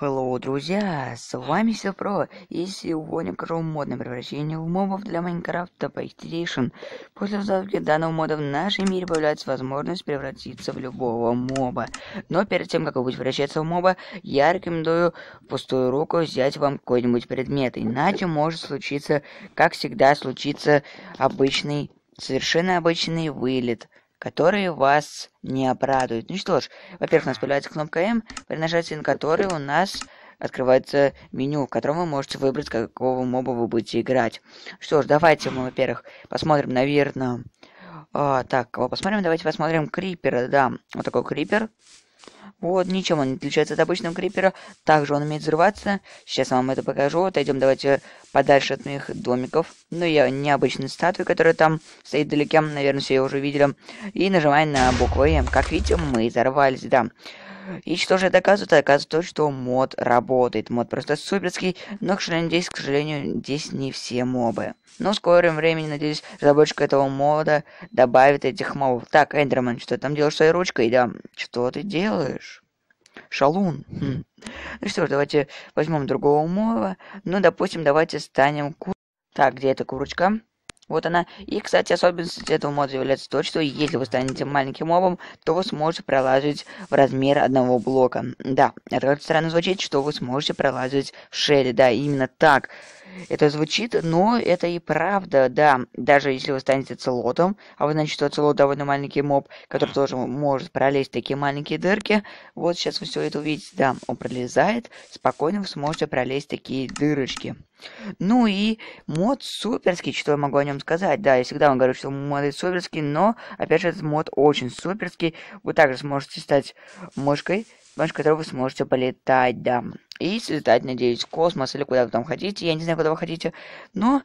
Hello, друзья! С вами Силпро, и сегодня покажу модное превращение в мобов для Майнкрафта по Extension. После установки данного мода в нашем мире появляется возможность превратиться в любого моба. Но перед тем, как вы будете превращаться в моба, я рекомендую в пустую руку взять вам какой-нибудь предмет, иначе может случиться, как всегда, случится обычный, совершенно обычный вылет которые вас не обрадуют. Ну что ж, во-первых, у нас появляется кнопка М, при нажатии на которую у нас открывается меню, в котором вы можете выбрать, какого моба вы будете играть. Что ж, давайте мы, во-первых, посмотрим, наверное... А, так, кого посмотрим? Давайте посмотрим Крипера, да. Вот такой Крипер. Вот, ничем он не отличается от обычного крипера. Также он умеет взрываться. Сейчас вам это покажу. Отойдем давайте подальше от моих домиков. Ну, я необычная статуя, которая там стоит вдалеке. Наверное, все ее уже видели. И нажимаем на букву М. Как видите, мы взорвались, да. И что же доказывает? Это доказывает то, что мод работает. Мод просто суперский, но, к сожалению, здесь, к сожалению, здесь не все мобы. Но в скором времени, надеюсь, разработчик этого мода добавит этих мобов. Так, Эндерман, что ты там делаешь своей ручкой? Да, что ты делаешь? Шалун. Хм. Ну что ж, давайте возьмем другого мова. Ну, допустим, давайте станем... Ку... Так, где эта курочка? Вот она. И, кстати, особенность этого мода является то, что если вы станете маленьким мобом, то вы сможете пролазить в размер одного блока. Да, это как-то странно звучит, что вы сможете пролазить в шеле. Да, именно так это звучит, но это и правда, да. Даже если вы станете целотом, а вы знаете, что целот довольно маленький моб, который тоже может пролезть в такие маленькие дырки. Вот сейчас вы все это увидите, да, он пролезает, спокойно вы сможете пролезть в такие дырочки. Ну и мод суперский, что я могу о нем сказать. Да, я всегда вам говорю, что моды суперский, но, опять же, этот мод очень суперский. Вы также сможете стать мышкой, с помощью которой вы сможете полетать, да. И слетать, надеюсь, в космос или куда вы там хотите, я не знаю, куда вы хотите. Но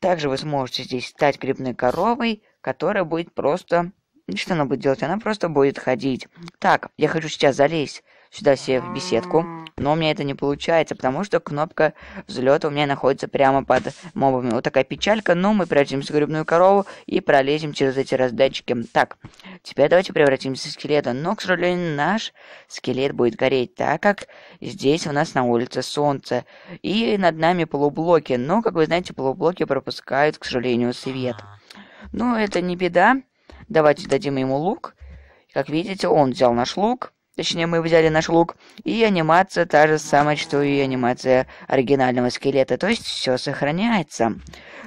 также вы сможете здесь стать крепной коровой, которая будет просто... Ну, что она будет делать? Она просто будет ходить. Так, я хочу сейчас залезть сюда себе в беседку. Но у меня это не получается, потому что кнопка взлета у меня находится прямо под мобами. Вот такая печалька, но мы превратимся в грибную корову и пролезем через эти раздатчики. Так, теперь давайте превратимся в скелета. Но, к сожалению, наш скелет будет гореть, так как здесь у нас на улице солнце. И над нами полублоки. Но, как вы знаете, полублоки пропускают, к сожалению, свет. Но ну, это не беда. Давайте дадим ему лук. Как видите, он взял наш лук. Точнее, мы взяли наш лук, и анимация та же самая, что и анимация оригинального скелета. То есть все сохраняется.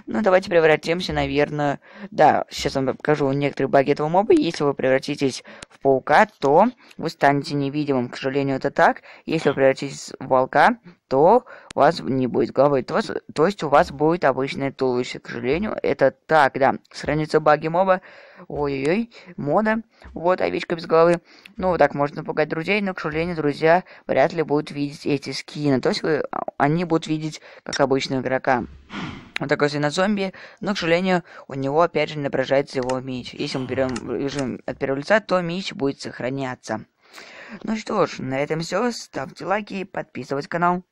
Ну, давайте превратимся, наверное... Да, сейчас вам покажу некоторые баги этого моба. Если вы превратитесь в паука, то вы станете невидимым. К сожалению, это так. Если вы превратитесь в волка, то у вас не будет головы, то, то есть у вас будет обычное туловище. К сожалению, это так, да. Страница баги моба. Ой-ой-ой, мода. Вот, овечка без головы. Ну, вот так можно напугать друзей, но, к сожалению, друзья вряд ли будут видеть эти скины. То есть вы, э, они будут видеть, как обычного игрока. Вот такой на зомби, но, к сожалению, у него опять же отображается его меч. Если мы берем режим от первого лица, то меч будет сохраняться. Ну что ж, на этом все. Ставьте лайки, подписывайтесь на канал.